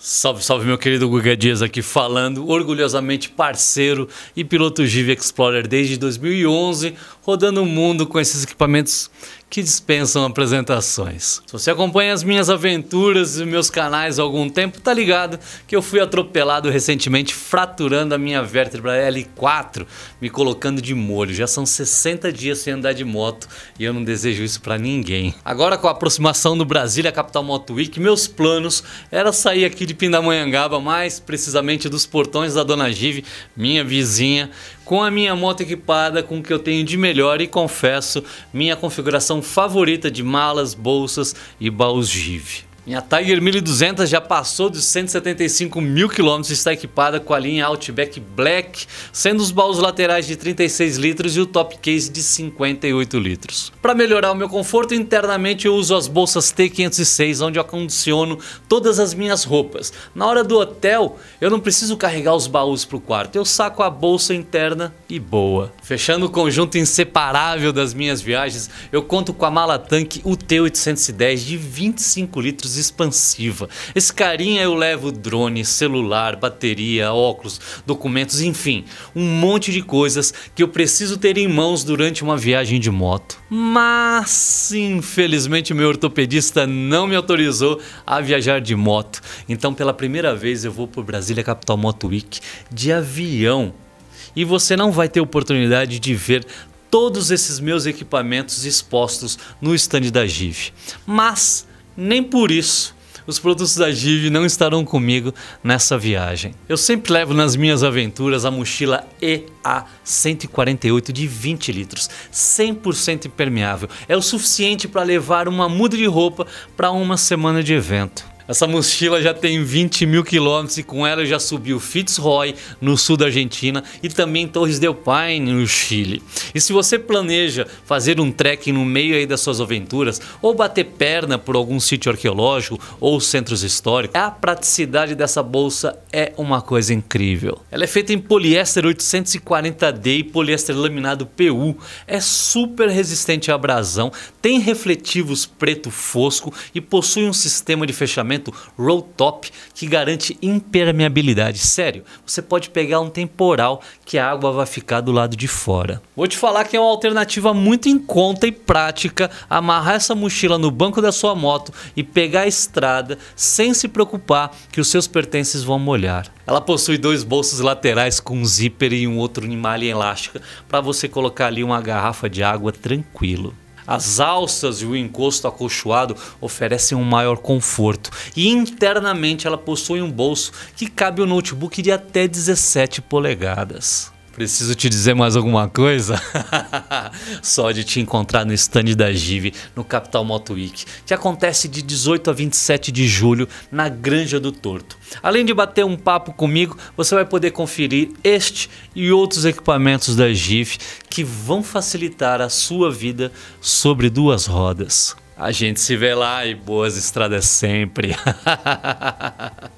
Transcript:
Salve, salve, meu querido Guga Dias aqui falando, orgulhosamente parceiro e piloto Giv Explorer desde 2011, rodando o mundo com esses equipamentos que dispensam apresentações. Se você acompanha as minhas aventuras e meus canais há algum tempo, tá ligado que eu fui atropelado recentemente, fraturando a minha vértebra L4, me colocando de molho. Já são 60 dias sem andar de moto e eu não desejo isso para ninguém. Agora com a aproximação do Brasília Capital Moto Week, meus planos era sair aqui de Pindamonhangaba, mais precisamente dos portões da Dona Give, minha vizinha, com a minha moto equipada com o que eu tenho de melhor e confesso, minha configuração favorita de malas, bolsas e baús Give. Minha Tiger 1200 já passou de 175 mil quilômetros e está equipada com a linha Outback Black, sendo os baús laterais de 36 litros e o top case de 58 litros. Para melhorar o meu conforto, internamente eu uso as bolsas T506, onde eu acondiciono todas as minhas roupas. Na hora do hotel, eu não preciso carregar os baús para o quarto, eu saco a bolsa interna e boa. Fechando o conjunto inseparável das minhas viagens, eu conto com a mala tanque UT810 de 25 litros expansiva. Esse carinha eu levo drone, celular, bateria, óculos, documentos, enfim, um monte de coisas que eu preciso ter em mãos durante uma viagem de moto. Mas, infelizmente, meu ortopedista não me autorizou a viajar de moto. Então, pela primeira vez, eu vou por Brasília Capital Moto Week de avião. E você não vai ter oportunidade de ver todos esses meus equipamentos expostos no stand da GIV. Mas nem por isso os produtos da Give não estarão comigo nessa viagem. Eu sempre levo nas minhas aventuras a mochila EA 148 de 20 litros, 100% impermeável. É o suficiente para levar uma muda de roupa para uma semana de evento. Essa mochila já tem 20 mil quilômetros e com ela eu já subi o Fitzroy, no sul da Argentina, e também Torres del Paine, no Chile. E se você planeja fazer um trekking no meio aí das suas aventuras, ou bater perna por algum sítio arqueológico ou centros históricos, a praticidade dessa bolsa é uma coisa incrível. Ela é feita em poliéster 840D e poliéster laminado PU. É super resistente à abrasão, tem refletivos preto fosco e possui um sistema de fechamento acabamento roll top que garante impermeabilidade. Sério, você pode pegar um temporal que a água vai ficar do lado de fora. Vou te falar que é uma alternativa muito em conta e prática amarrar essa mochila no banco da sua moto e pegar a estrada sem se preocupar que os seus pertences vão molhar. Ela possui dois bolsos laterais com um zíper e um outro em malha elástica para você colocar ali uma garrafa de água tranquilo. As alças e o encosto acolchoado oferecem um maior conforto e internamente ela possui um bolso que cabe o notebook de até 17 polegadas. Preciso te dizer mais alguma coisa? Só de te encontrar no stand da Give, no Capital Moto Week, que acontece de 18 a 27 de julho na Granja do Torto. Além de bater um papo comigo, você vai poder conferir este e outros equipamentos da GIV que vão facilitar a sua vida sobre duas rodas. A gente se vê lá e boas estradas sempre.